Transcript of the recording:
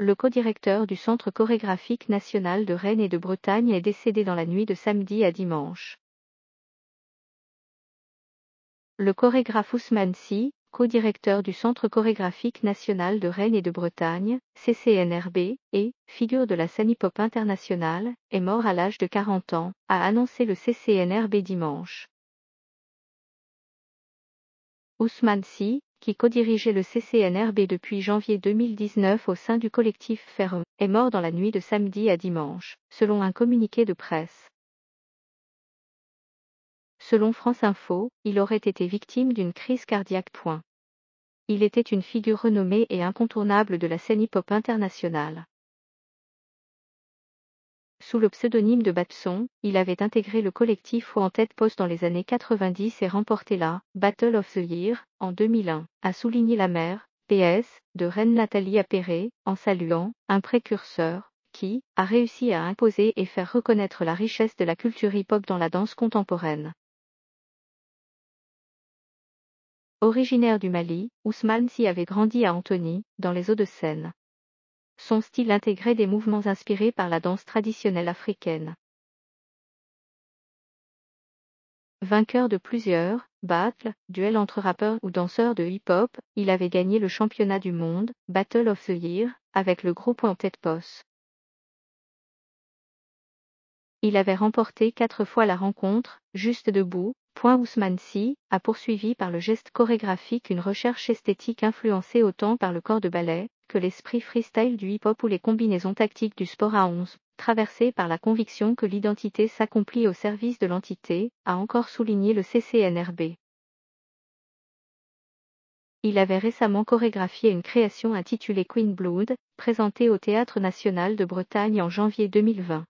le co-directeur du Centre chorégraphique national de Rennes et de Bretagne est décédé dans la nuit de samedi à dimanche. Le chorégraphe Ousmane Si, co-directeur du Centre chorégraphique national de Rennes et de Bretagne, CCNRB, et figure de la scène hip internationale, est mort à l'âge de 40 ans, a annoncé le CCNRB dimanche. Ousmane Si, qui co-dirigeait le CCNRB depuis janvier 2019 au sein du collectif Ferme, est mort dans la nuit de samedi à dimanche, selon un communiqué de presse. Selon France Info, il aurait été victime d'une crise cardiaque. Point. Il était une figure renommée et incontournable de la scène hip-hop internationale. Sous le pseudonyme de Batson, il avait intégré le collectif ou en tête poste dans les années 90 et remporté la Battle of the Year en 2001, a souligné la mère, PS, de Reine Nathalie Appéré, en saluant un précurseur qui a réussi à imposer et faire reconnaître la richesse de la culture hip-hop dans la danse contemporaine. Originaire du Mali, Ousmane s'y avait grandi à Antony, dans les eaux de Seine. Son style intégrait des mouvements inspirés par la danse traditionnelle africaine. Vainqueur de plusieurs battles, duels entre rappeurs ou danseurs de hip-hop, il avait gagné le championnat du monde, Battle of the Year, avec le groupe en tête poste. Il avait remporté quatre fois la rencontre, juste debout, point Ousmane Si a poursuivi par le geste chorégraphique une recherche esthétique influencée autant par le corps de ballet que l'esprit freestyle du hip-hop ou les combinaisons tactiques du sport à 11, traversé par la conviction que l'identité s'accomplit au service de l'entité, a encore souligné le CCNRB. Il avait récemment chorégraphié une création intitulée Queen Blood, présentée au Théâtre national de Bretagne en janvier 2020.